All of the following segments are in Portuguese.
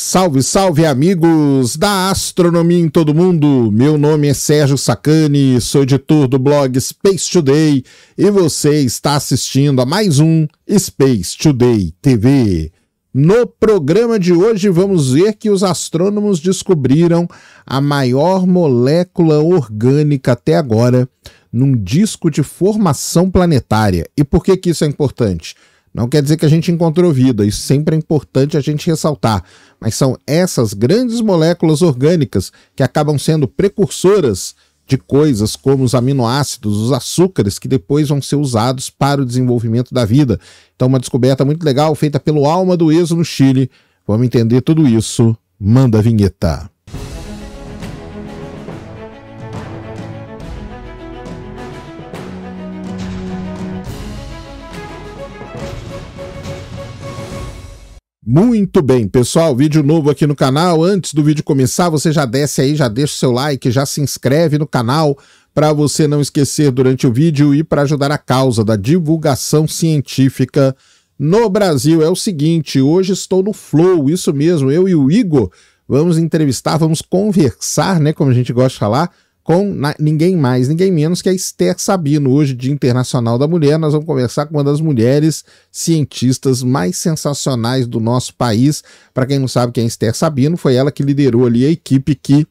Salve, salve amigos da astronomia em todo mundo. Meu nome é Sérgio Sacani, sou editor do blog Space Today e você está assistindo a mais um Space Today TV. No programa de hoje vamos ver que os astrônomos descobriram a maior molécula orgânica até agora num disco de formação planetária. E por que que isso é importante? Não quer dizer que a gente encontrou vida, isso sempre é importante a gente ressaltar, mas são essas grandes moléculas orgânicas que acabam sendo precursoras de coisas como os aminoácidos, os açúcares, que depois vão ser usados para o desenvolvimento da vida. Então, uma descoberta muito legal feita pelo Alma do Ezo no Chile. Vamos entender tudo isso. Manda a vinheta. Muito bem, pessoal, vídeo novo aqui no canal. Antes do vídeo começar, você já desce aí, já deixa o seu like, já se inscreve no canal para você não esquecer durante o vídeo e para ajudar a causa da divulgação científica no Brasil. É o seguinte, hoje estou no Flow, isso mesmo, eu e o Igor vamos entrevistar, vamos conversar, né, como a gente gosta de falar, com na, ninguém mais, ninguém menos que a Esther Sabino, hoje Dia Internacional da Mulher. Nós vamos conversar com uma das mulheres cientistas mais sensacionais do nosso país. Para quem não sabe quem é Esther Sabino, foi ela que liderou ali a equipe que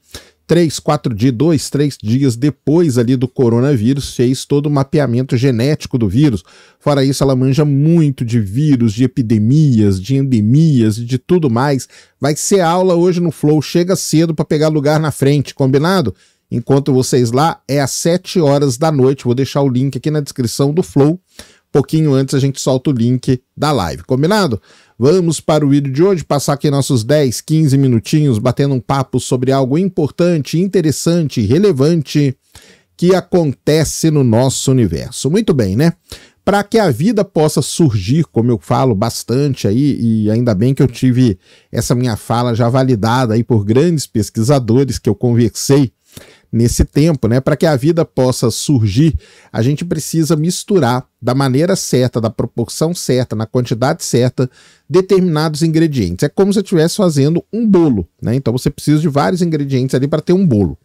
três, quatro dias, dois, três dias depois ali do coronavírus, fez todo o mapeamento genético do vírus. Fora isso, ela manja muito de vírus, de epidemias, de endemias e de tudo mais. Vai ser aula hoje no Flow, chega cedo para pegar lugar na frente, combinado? Enquanto vocês lá, é às 7 horas da noite. Vou deixar o link aqui na descrição do Flow. Pouquinho antes a gente solta o link da live, combinado? Vamos para o vídeo de hoje, passar aqui nossos 10, 15 minutinhos batendo um papo sobre algo importante, interessante, relevante que acontece no nosso universo. Muito bem, né? Para que a vida possa surgir, como eu falo bastante aí, e ainda bem que eu tive essa minha fala já validada aí por grandes pesquisadores que eu conversei nesse tempo, né? Para que a vida possa surgir, a gente precisa misturar da maneira certa, da proporção certa, na quantidade certa, determinados ingredientes. É como se eu estivesse fazendo um bolo, né? Então você precisa de vários ingredientes ali para ter um bolo.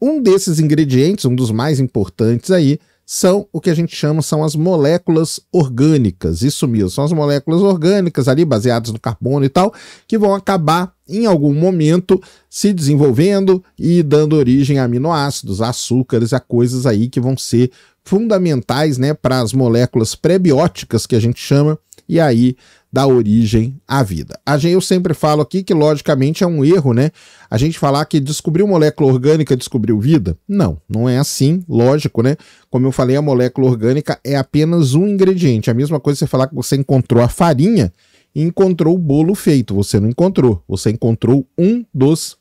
Um desses ingredientes, um dos mais importantes aí, são o que a gente chama são as moléculas orgânicas. Isso mesmo, são as moléculas orgânicas ali baseadas no carbono e tal, que vão acabar em algum momento se desenvolvendo e dando origem a aminoácidos, açúcares, a coisas aí que vão ser fundamentais, né, para as moléculas pré-bióticas que a gente chama e aí dá origem à vida. A gente, eu sempre falo aqui que, logicamente, é um erro, né? A gente falar que descobriu molécula orgânica, descobriu vida. Não, não é assim, lógico, né? Como eu falei, a molécula orgânica é apenas um ingrediente. A mesma coisa você falar que você encontrou a farinha e encontrou o bolo feito. Você não encontrou, você encontrou um dos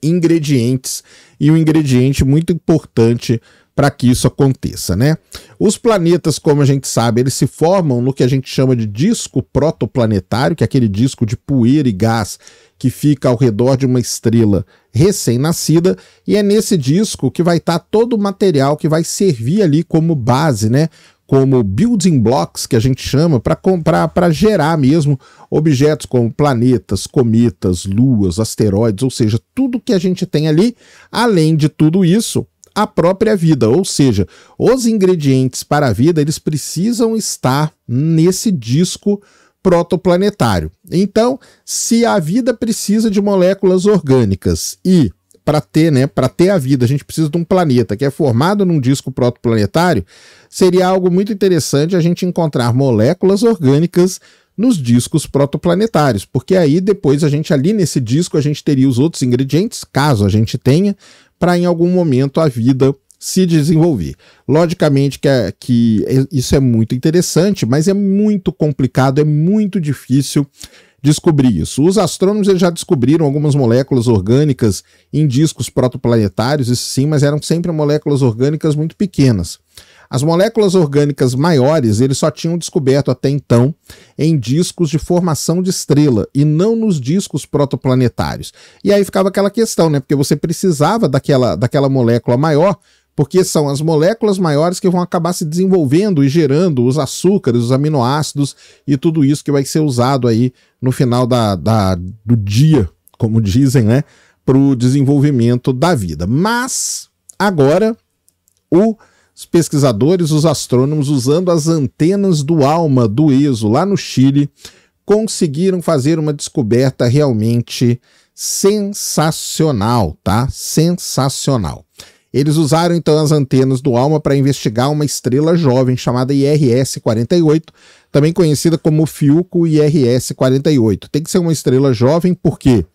ingredientes e um ingrediente muito importante para que isso aconteça, né? Os planetas, como a gente sabe, eles se formam no que a gente chama de disco protoplanetário, que é aquele disco de poeira e gás que fica ao redor de uma estrela recém-nascida, e é nesse disco que vai estar tá todo o material que vai servir ali como base, né? Como building blocks, que a gente chama, para comprar, para gerar mesmo objetos como planetas, cometas, luas, asteroides, ou seja, tudo que a gente tem ali. Além de tudo isso, a própria vida, ou seja, os ingredientes para a vida eles precisam estar nesse disco protoplanetário. Então, se a vida precisa de moléculas orgânicas e para ter, né, para ter a vida, a gente precisa de um planeta que é formado num disco protoplanetário, seria algo muito interessante a gente encontrar moléculas orgânicas nos discos protoplanetários, porque aí depois a gente ali nesse disco a gente teria os outros ingredientes, caso a gente tenha, para em algum momento a vida se desenvolver. Logicamente que, é, que é, isso é muito interessante, mas é muito complicado, é muito difícil descobrir isso. Os astrônomos já descobriram algumas moléculas orgânicas em discos protoplanetários, isso sim, mas eram sempre moléculas orgânicas muito pequenas. As moléculas orgânicas maiores eles só tinham descoberto até então em discos de formação de estrela e não nos discos protoplanetários. E aí ficava aquela questão, né? Porque você precisava daquela, daquela molécula maior porque são as moléculas maiores que vão acabar se desenvolvendo e gerando os açúcares, os aminoácidos e tudo isso que vai ser usado aí no final da, da do dia, como dizem, né, para o desenvolvimento da vida. Mas agora o os pesquisadores, os astrônomos, usando as antenas do ALMA do ESO lá no Chile, conseguiram fazer uma descoberta realmente sensacional, tá? Sensacional. Eles usaram então as antenas do ALMA para investigar uma estrela jovem chamada IRS-48, também conhecida como Fiuco IRS-48. Tem que ser uma estrela jovem porque quê?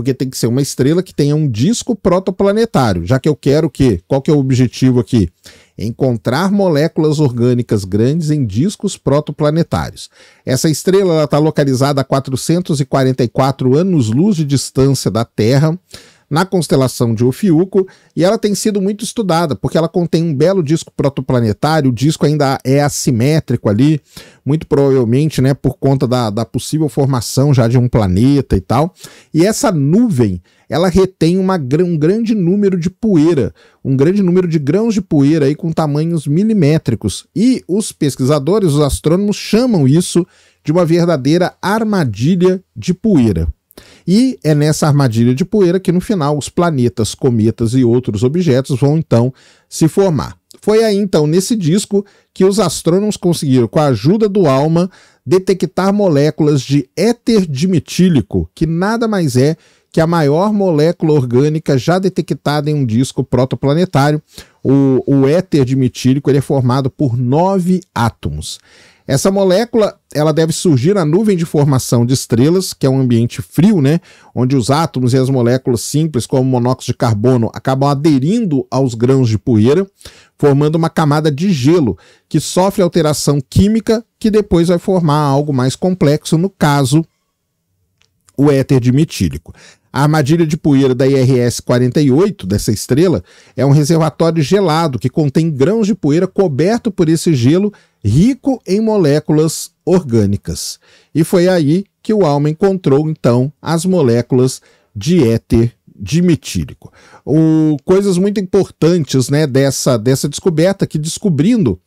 Porque tem que ser uma estrela que tenha um disco protoplanetário, já que eu quero que Qual que é o objetivo aqui? Encontrar moléculas orgânicas grandes em discos protoplanetários. Essa estrela está localizada a 444 anos-luz de distância da Terra, na constelação de Ofiuco, e ela tem sido muito estudada, porque ela contém um belo disco protoplanetário, o disco ainda é assimétrico ali, muito provavelmente né, por conta da, da possível formação já de um planeta e tal. E essa nuvem, ela retém uma, um grande número de poeira, um grande número de grãos de poeira aí com tamanhos milimétricos. E os pesquisadores, os astrônomos, chamam isso de uma verdadeira armadilha de poeira. E é nessa armadilha de poeira que no final os planetas, cometas e outros objetos vão então se formar. Foi aí então nesse disco que os astrônomos conseguiram, com a ajuda do ALMA, detectar moléculas de éter dimetílico, que nada mais é que a maior molécula orgânica já detectada em um disco protoplanetário. O, o éter dimetílico ele é formado por nove átomos. Essa molécula, ela deve surgir na nuvem de formação de estrelas, que é um ambiente frio, né, onde os átomos e as moléculas simples, como monóxido de carbono, acabam aderindo aos grãos de poeira, formando uma camada de gelo que sofre alteração química, que depois vai formar algo mais complexo, no caso, o éter de metílico. A armadilha de poeira da IRS 48, dessa estrela, é um reservatório gelado que contém grãos de poeira coberto por esse gelo rico em moléculas orgânicas. E foi aí que o Alma encontrou então as moléculas de éter dimetílico. O, coisas muito importantes né, dessa, dessa descoberta que descobrindo,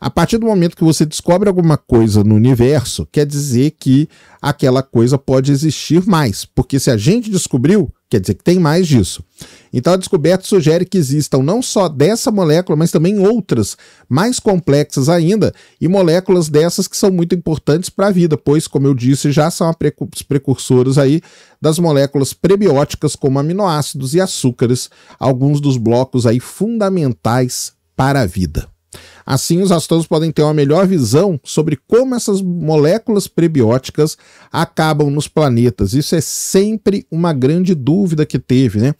a partir do momento que você descobre alguma coisa no universo, quer dizer que aquela coisa pode existir mais. Porque se a gente descobriu, Quer dizer que tem mais disso. Então, a descoberta sugere que existam não só dessa molécula, mas também outras, mais complexas ainda, e moléculas dessas que são muito importantes para a vida, pois, como eu disse, já são os precursores aí das moléculas prebióticas, como aminoácidos e açúcares, alguns dos blocos aí fundamentais para a vida. Assim, os astrônomos podem ter uma melhor visão sobre como essas moléculas prebióticas acabam nos planetas. Isso é sempre uma grande dúvida que teve, né?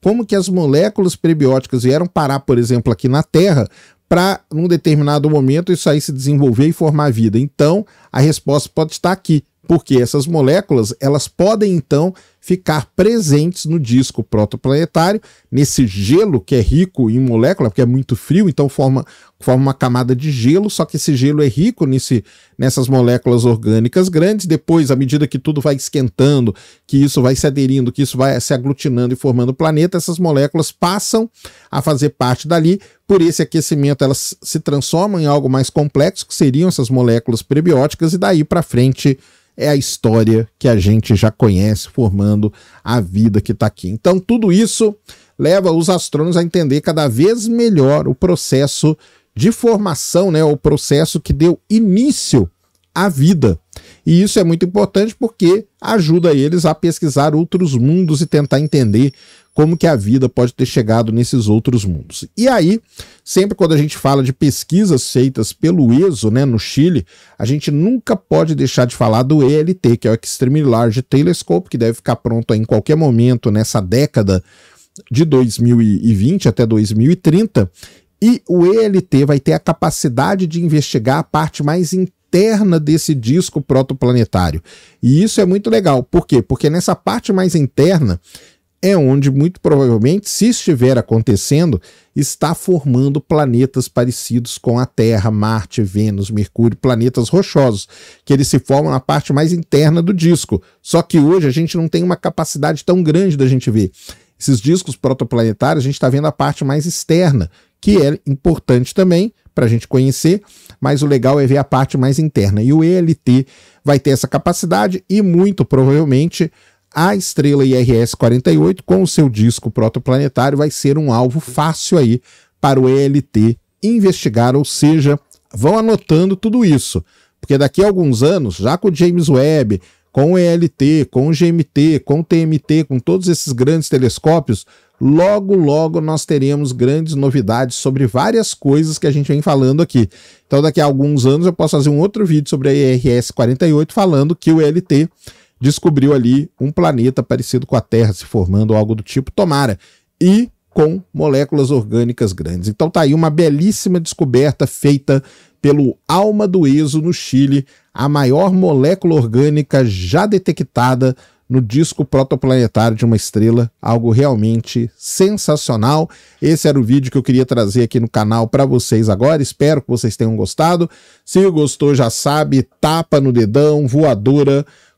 Como que as moléculas prebióticas vieram parar, por exemplo, aqui na Terra, para num determinado momento isso aí se desenvolver e formar vida. Então, a resposta pode estar aqui, porque essas moléculas elas podem então ficar presentes no disco protoplanetário, nesse gelo que é rico em molécula, porque é muito frio, então forma, forma uma camada de gelo, só que esse gelo é rico nesse, nessas moléculas orgânicas grandes. Depois, à medida que tudo vai esquentando, que isso vai se aderindo, que isso vai se aglutinando e formando o planeta, essas moléculas passam a fazer parte dali. Por esse aquecimento, elas se transformam em algo mais complexo, que seriam essas moléculas prebióticas, e daí para frente é a história que a gente já conhece, formando a vida que está aqui. Então, tudo isso leva os astrônomos a entender cada vez melhor o processo de formação, né, o processo que deu início à vida. E isso é muito importante porque ajuda eles a pesquisar outros mundos e tentar entender como que a vida pode ter chegado nesses outros mundos. E aí, sempre quando a gente fala de pesquisas feitas pelo ESO, né, no Chile, a gente nunca pode deixar de falar do ELT, que é o Extremely Large Telescope, que deve ficar pronto em qualquer momento nessa década de 2020 até 2030. E o ELT vai ter a capacidade de investigar a parte mais interna desse disco protoplanetário. E isso é muito legal. Por quê? Porque nessa parte mais interna é onde, muito provavelmente, se estiver acontecendo, está formando planetas parecidos com a Terra, Marte, Vênus, Mercúrio, planetas rochosos, que eles se formam na parte mais interna do disco. Só que hoje a gente não tem uma capacidade tão grande da gente ver. Esses discos protoplanetários, a gente está vendo a parte mais externa, que é importante também para a gente conhecer, mas o legal é ver a parte mais interna. E o ELT vai ter essa capacidade e, muito provavelmente, a estrela IRS-48, com o seu disco protoplanetário, vai ser um alvo fácil aí para o ELT investigar, ou seja, vão anotando tudo isso, porque daqui a alguns anos, já com o James Webb, com o ELT, com o GMT, com o TMT, com todos esses grandes telescópios, logo, logo nós teremos grandes novidades sobre várias coisas que a gente vem falando aqui. Então, daqui a alguns anos eu posso fazer um outro vídeo sobre a IRS 48 falando que o ELT descobriu ali um planeta parecido com a Terra se formando, algo do tipo, tomara. E com moléculas orgânicas grandes. Então tá aí uma belíssima descoberta feita pelo Alma do ESO no Chile, a maior molécula orgânica já detectada no disco protoplanetário de uma estrela, algo realmente sensacional. Esse era o vídeo que eu queria trazer aqui no canal para vocês agora. Espero que vocês tenham gostado. Se gostou, já sabe, tapa no dedão, voadora